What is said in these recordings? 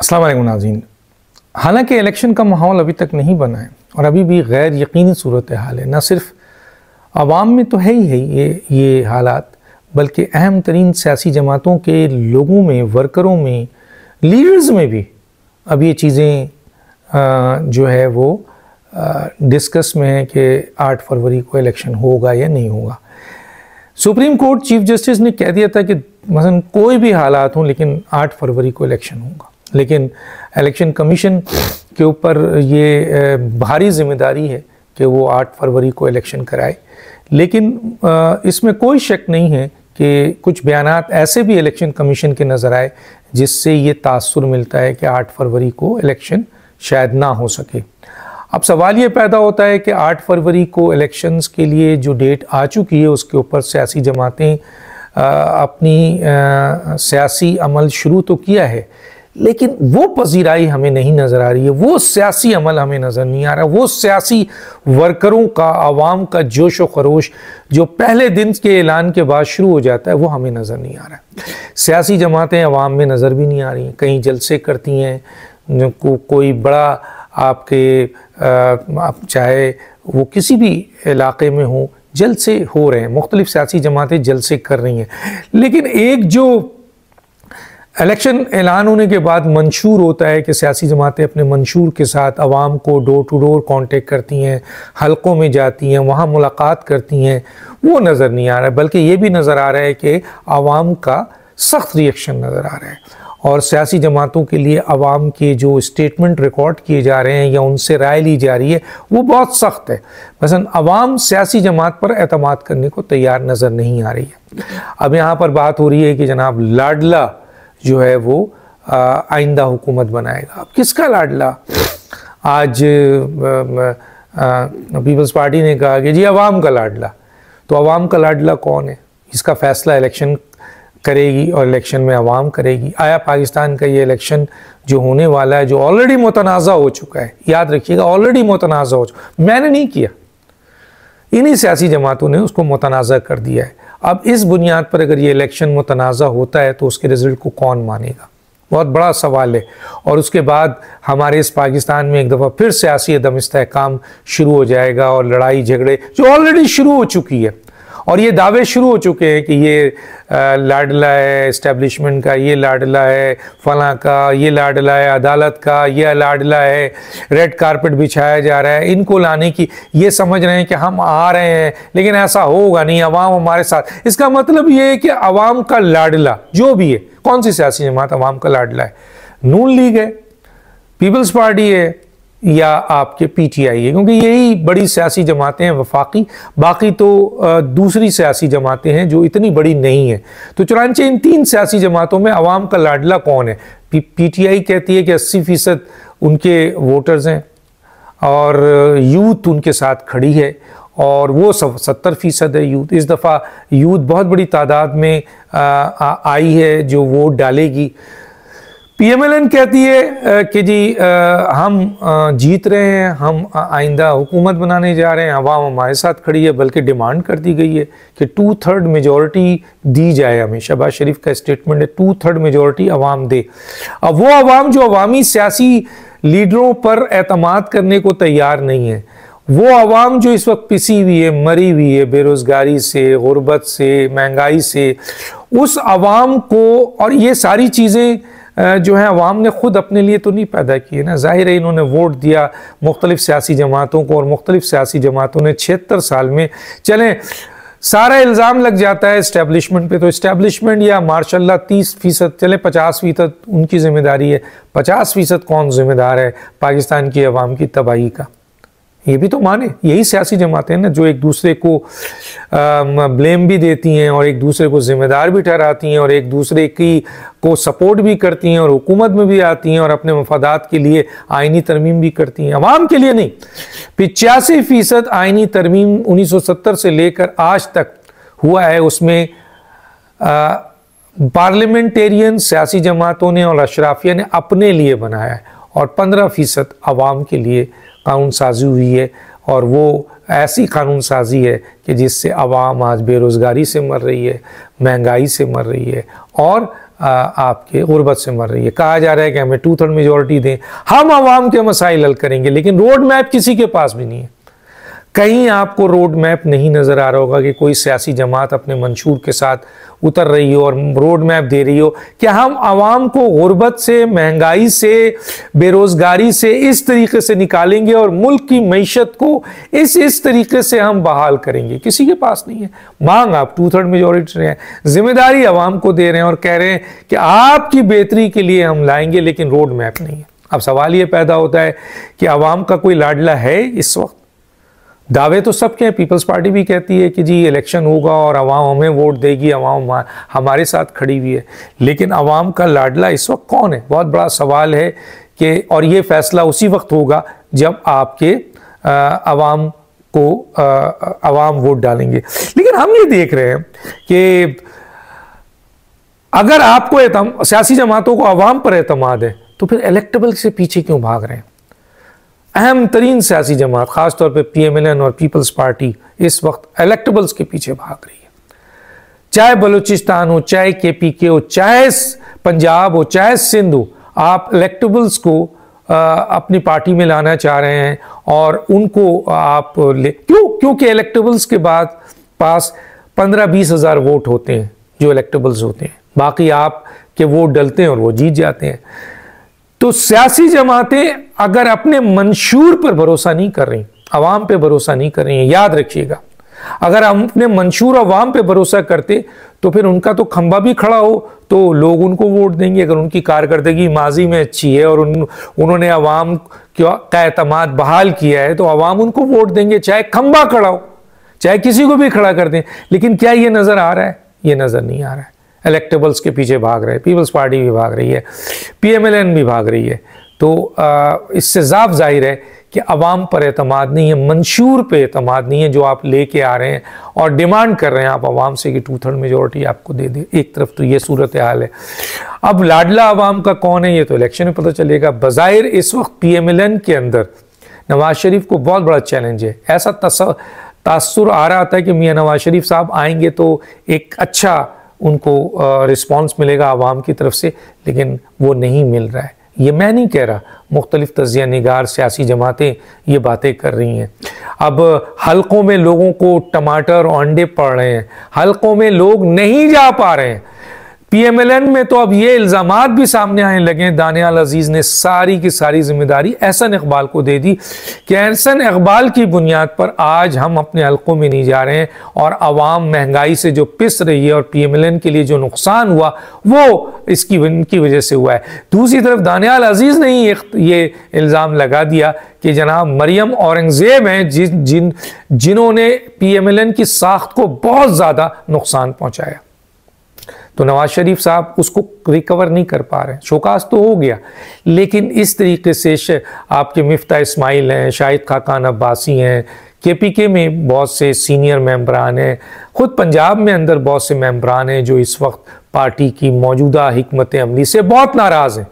अस्सलाम नाजीन हालांकि इलेक्शन का माहौल अभी तक नहीं बना है और अभी भी गैर यकीनी सूरत हाल है ना सिर्फ आवाम में तो है ही है ये ये हालात बल्कि अहम तरीन सियासी जमातों के लोगों में वर्करों में लीडर्स में भी अब ये चीज़ें जो है वो डिस्कस में है कि आठ फरवरी को इलेक्शन होगा या नहीं होगा सुप्रीम कोर्ट चीफ जस्टिस ने कह दिया था कि मसलन कोई भी हालात हों लेकिन आठ फरवरी को इलेक्शन होगा लेकिन इलेक्शन कमीशन के ऊपर ये भारी जिम्मेदारी है कि वो 8 फरवरी को इलेक्शन कराए लेकिन इसमें कोई शक नहीं है कि कुछ बयान ऐसे भी इलेक्शन कमीशन के नज़र आए जिससे ये तासर मिलता है कि 8 फरवरी को इलेक्शन शायद ना हो सके अब सवाल ये पैदा होता है कि 8 फरवरी को इलेक्शंस के लिए जो डेट आ चुकी है उसके ऊपर सियासी जमातें अपनी सियासी अमल शुरू तो किया है लेकिन वो पजीराई हमें नहीं नज़र आ रही है वो सियासी अमल हमें नज़र नहीं आ रहा वो सियासी वर्करों का आवाम का जोश व खरोश जो पहले दिन के ऐलान के बाद शुरू हो जाता है वो हमें नज़र नहीं आ रहा सियासी जमातें आवाम में नज़र भी नहीं आ रही कहीं जलसे करती हैं को, कोई बड़ा आपके आप चाहे वो किसी भी इलाके में हो जलसे हो रहे हैं मुख्तलिफ़ सियासी जमातें जलसे कर रही हैं लेकिन एक जो इलेक्शन ऐलान होने के बाद मंशूर होता है कि सियासी जमातें अपने मंशूर के साथ आवाम को डोर टू डोर कांटेक्ट करती हैं हलकों में जाती हैं वहाँ मुलाकात करती हैं वो नज़र नहीं आ रहा है बल्कि ये भी नज़र आ रहा है कि आवाम का सख्त रिएक्शन नज़र आ रहा है और सियासी जमातों के लिए आवाम के जो स्टेटमेंट रिकॉर्ड किए जा रहे हैं या उनसे राय ली जा रही है वो बहुत सख्त है मसलन आवाम सियासी जमात पर अतमाद करने को तैयार नज़र नहीं आ रही है अब यहाँ पर बात हो रही है कि जनाब लाडला जो है वो आइंदा हुकूमत बनाएगा अब किसका लाडला आज पीपल्स पार्टी ने कहा कि जी आवाम का लाडला तो आवाम का लाडला कौन है इसका फ़ैसला इलेक्शन करेगी और इलेक्शन में आवाम करेगी आया पाकिस्तान का ये इलेक्शन जो होने वाला है जो ऑलरेडी मुतनाज़ा हो चुका है याद रखिएगा ऑलरेडी मुतनाज़ा हो चुका मैंने नहीं किया इन्हीं सियासी जमातों ने उसको मुतनाज़ा कर दिया है अब इस बुनियाद पर अगर ये इलेक्शन मुतनाज़ा होता है तो उसके रिज़ल्ट को कौन मानेगा बहुत बड़ा सवाल है और उसके बाद हमारे इस पाकिस्तान में एक दफ़ा फिर सियासी अदम इसकाम शुरू हो जाएगा और लड़ाई झगड़े जो ऑलरेडी शुरू हो चुकी है और ये दावे शुरू हो चुके हैं कि ये लाडला है इस्टेब्लिशमेंट का ये लाडला है फला का ये लाडला है अदालत का ये लाडला है रेड कारपेट बिछाया जा रहा है इनको लाने की ये समझ रहे हैं कि हम आ रहे हैं लेकिन ऐसा होगा नहीं अवाम हमारे साथ इसका मतलब ये है कि अवाम का लाडला जो भी है कौन सी सियासी जमात अवाम का लाडला है नून लीग है पीपल्स पार्टी है या आपके पी टी आई है क्योंकि यही बड़ी सियासी जमातें हैं वफाकी बाकी तो दूसरी सियासी जमातें हैं जो इतनी बड़ी नहीं हैं तो चुनानचे इन तीन सियासी जमातों में आवाम का लाडला कौन है पी टी आई कहती है कि अस्सी फ़ीसद उनके वोटर्स हैं और यूथ उनके साथ खड़ी है और वो सब सत्तर फ़ीसद है यूथ इस दफ़ा यूथ बहुत बड़ी तादाद में आ, आ, आई है जो वोट डालेगी पीएमएलएन कहती है कि जी हम जीत रहे हैं हम आइंदा हुकूमत बनाने जा रहे हैं आवाम हमारे साथ खड़ी है बल्कि डिमांड कर दी गई है कि टू थर्ड मेजॉरिटी दी जाए हमें शहबाज शरीफ का स्टेटमेंट है टू थर्ड मेजॉरिटी आवाम दे अब वो आवाम जो अवामी सियासी लीडरों पर अतमाद करने को तैयार नहीं है वो आवाम जो इस वक्त पिसी हुई है मरी हुई है बेरोज़गारी से गुर्बत से महंगाई से उस आवाम को और ये सारी चीज़ें जो है अवाम ने ख़ुद अपने लिए तो नहीं पैदा किए ना ज़ाहिर है इन्होंने वोट दिया मुख्तलिफ़ सियासी जमातों को और मुख्तलिफ़ सियासी जमातों ने छिहत्तर साल में चलें सारा इल्ज़ाम लग जाता है इस्टेबलिशमेंट पे तो इस्टेब्लिशमेंट या माशाला तीस फीसद चले पचास फीसद उनकी ज़िम्मेदारी है पचास फीसद कौन ज़िम्मेदार है पाकिस्तान की अवाम की तबाही का ये भी तो माने यही सियासी जमातें हैं ना जो एक दूसरे को ब्लेम भी देती हैं और एक दूसरे को ज़िम्मेदार भी ठहराती हैं और एक दूसरे की को सपोर्ट भी करती हैं और हुकूमत में भी आती हैं और अपने मफादात के लिए आइनी तरमीम भी करती हैं आवाम के लिए नहीं पिचासी फ़ीसद आइनी तरमीम उन्नीस सौ सत्तर से लेकर आज तक हुआ है उसमें पार्लियामेंटेरियन सियासी जमातों ने और अशराफिया ने अपने लिए बनाया है और पंद्रह फ़ीसद आवाम के लिए कानून साजी हुई है और वो ऐसी कानून साजी है कि जिससे आवाम आज बेरोज़गारी से मर रही है महंगाई से मर रही है और आ, आपके गुर्बत से मर रही है कहा जा रहा है कि हमें टू थर्ड मेजोरिटी दें हम आवाम के मसाइल हल करेंगे लेकिन रोड मैप किसी के पास भी नहीं है कहीं आपको रोड मैप नहीं नज़र आ रहा होगा कि कोई सियासी जमात अपने मंशूर के साथ उतर रही हो और रोड मैप दे रही हो क्या हम आवाम को गुर्बत से महंगाई से बेरोज़गारी से इस तरीके से निकालेंगे और मुल्क की मीशत को इस इस तरीके से हम बहाल करेंगे किसी के पास नहीं है मांग आप टू थर्ड मेजोरिटी रहे हैं जिम्मेदारी आवाम को दे रहे हैं और कह रहे हैं कि आपकी बेहतरी के लिए हम लाएंगे लेकिन रोड मैप नहीं है अब सवाल ये पैदा होता है कि आवाम का कोई लाडला है इस वक्त दावे तो सबके हैं पीपल्स पार्टी भी कहती है कि जी इलेक्शन होगा और आवाम हमें वोट देगी आवाम हमारे साथ खड़ी हुई है लेकिन आवाम का लाडला इस वक्त कौन है बहुत बड़ा सवाल है कि और ये फैसला उसी वक्त होगा जब आपके आवाम को आवाम वोट डालेंगे लेकिन हम ये देख रहे हैं कि अगर आपको सियासी जमातों को आवाम पर अतमाद है तो फिर इलेक्टेबल से पीछे क्यों भाग रहे हैं अहम तरीन सियासी जमात खासतौर पर पी एम एल एन और पीपल्स पार्टी इस वक्त इलेक्टेबल्स के पीछे भाग रही है चाहे बलूचिस्तान हो चाहे के पी के हो चाहे पंजाब हो चाहे सिंध हो आप इलेक्टेबल्स को आ, अपनी पार्टी में लाना चाह रहे हैं और उनको आप ले क्यों क्योंकि इलेक्टेबल्स के बाद पास पंद्रह बीस हज़ार वोट होते हैं जो इलेक्टेबल्स होते हैं बाकी आप के वोट डलते हैं और वो जीत जाते हैं तो सियासी जमातें अगर अपने मंशूर पर भरोसा नहीं कर रही आवाम पे भरोसा नहीं कर रही हैं याद रखिएगा अगर हम अपने मंशूर अवाम पे भरोसा करते तो फिर उनका तो खंबा भी खड़ा हो तो लोग उनको वोट देंगे अगर उनकी कारकर्दगी माजी में अच्छी है और उन उन्होंने अवाम का अहतमाद बहाल किया है तो अवाम उनको वोट देंगे चाहे खंबा खड़ा हो चाहे किसी को भी खड़ा कर दें लेकिन क्या ये नज़र आ रहा है ये नज़र नहीं आ रहा है इलेक्टेबल्स के पीछे भाग रहे हैं पीपल्स पार्टी भी भाग रही है पीएमएलएन भी भाग रही है तो इससे साफ जाहिर है कि अवाम पर अतमाद नहीं है मंशूर पर अतमाद नहीं है जो आप लेके आ रहे हैं और डिमांड कर रहे हैं आप आवाम से कि टू थर्ड मेजोरिटी आपको दे दे एक तरफ तो ये सूरत हाल है अब लाडला आवाम का कौन है ये तो इलेक्शन में पता चलेगा बज़ाहिर इस वक्त पी एम एल एन के अंदर नवाज शरीफ को बहुत बड़ा चैलेंज है ऐसा तस्सुर आ रहा था कि मियाँ नवाज शरीफ साहब आएंगे तो एक अच्छा उनको रिस्पॉन्स मिलेगा आवाम की तरफ से लेकिन वो नहीं मिल रहा है ये मैं नहीं कह रहा मुख्तलिफ तजिया नगार सियासी जमातें ये बातें कर रही हैं अब हलकों में लोगों को टमाटर और अंडे पड़ रहे हैं हलकों में लोग नहीं जा पा रहे हैं पीएमएलएन में तो अब ये इल्जाम भी सामने आने लगे दानियाल अजीज ने सारी की सारी जिम्मेदारी एहसन इकबाल को दे दी कि एहसन इकबाल की बुनियाद पर आज हम अपने हल्कों में नहीं जा रहे हैं और आवाम महंगाई से जो पिस रही है और पी एम एल एन के लिए जो नुकसान हुआ वो इसकी इनकी वजह से हुआ है दूसरी तरफ दानियाल अजीज ने ही ये इल्ज़ाम लगा दिया कि जनाब मरियम औरंगजेब हैं जिन जिन जिन्होंने पी एम एल एन की साख्त को बहुत ज़्यादा नुकसान पहुँचाया तो नवाज शरीफ साहब उसको रिकवर नहीं कर पा रहे हैं शोकास तो हो गया लेकिन इस तरीके से आपके मिफ्ता इस्माइल हैं शाहिद खाकान अब्बासी हैं के पी के में बहुत से सीनियर मेम्बरान हैं ख़ुद पंजाब में अंदर बहुत से मेम्बरान हैं जो इस वक्त पार्टी की मौजूदा हमत अमली से बहुत नाराज़ हैं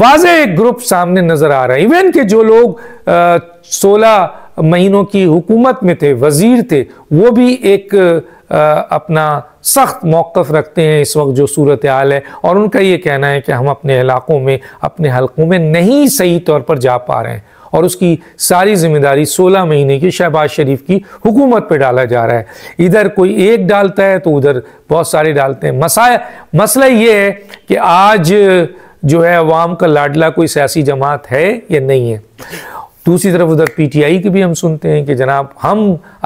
वाज एक ग्रुप सामने नज़र आ रहा है इवन के जो लोग सोलह महीनों की हुकूमत में थे वज़ीर थे वो भी एक अपना सख्त मौक़ रखते हैं इस वक्त जो सूरत हाल है और उनका ये कहना है कि हम अपने इलाक़ों में अपने हलकों में नहीं सही तौर पर जा पा रहे हैं और उसकी सारी जिम्मेदारी 16 महीने की शहबाज शरीफ की हुकूमत पे डाला जा रहा है इधर कोई एक डालता है तो उधर बहुत सारे डालते हैं मसा मसला ये है कि आज जो है अवाम का लाडला कोई सियासी जमात है या नहीं है दूसरी तरफ उधर पीटीआई की भी हम सुनते हैं कि जनाब हम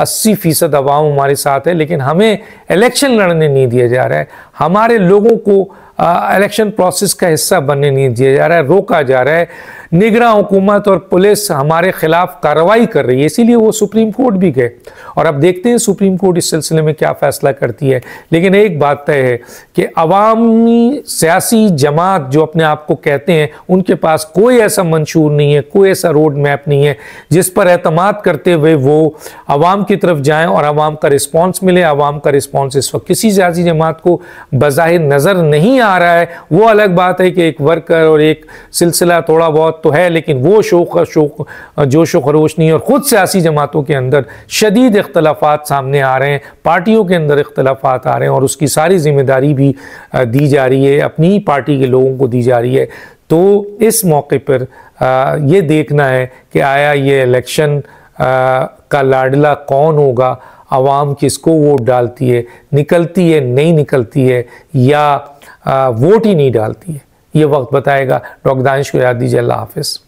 80 फीसद आवाम हमारे साथ है लेकिन हमें इलेक्शन लड़ने नहीं दिया जा रहा है हमारे लोगों को इलेक्शन प्रोसेस का हिस्सा बनने नहीं दिया जा रहा है रोका जा रहा है निगरा हुकूमत और पुलिस हमारे खिलाफ कार्रवाई कर रही है इसीलिए वो सुप्रीम कोर्ट भी गए और अब देखते हैं सुप्रीम कोर्ट इस सिलसिले में क्या फैसला करती है लेकिन एक बात तय है कि अवामी सियासी जमात जो अपने आप को कहते हैं उनके पास कोई ऐसा मंशूर नहीं है कोई ऐसा रोड मैप नहीं है जिस पर अहतमाद करते हुए वो आवाम की तरफ जाएँ और आवाम का रिस्पॉन्स मिले आवाम का रिस्पॉन्स इस वक्त किसी सियासी जमात को बज़ाहिर नज़र नहीं आ रहा है वो अलग बात है कि एक वर्कर और एक सिलसिला थोड़ा बहुत तो है लेकिन वो शोक शोक जोश खरोश नहीं और ख़ुद सियासी जमातों के अंदर शदीद इख्तलाफात सामने आ रहे हैं पार्टियों के अंदर इख्तलाफात आ रहे हैं और उसकी सारी जिम्मेदारी भी दी जा रही है अपनी पार्टी के लोगों को दी जा रही है तो इस मौके पर ये देखना है कि आया ये इलेक्शन का लाडला कौन होगा आवाम किसको वोट डालती है निकलती है नहीं निकलती है या वोट ही नहीं डालती है ये वक्त बताएगा डॉक्टर दानिश को याद दीजिए अल्लाह हाफिज़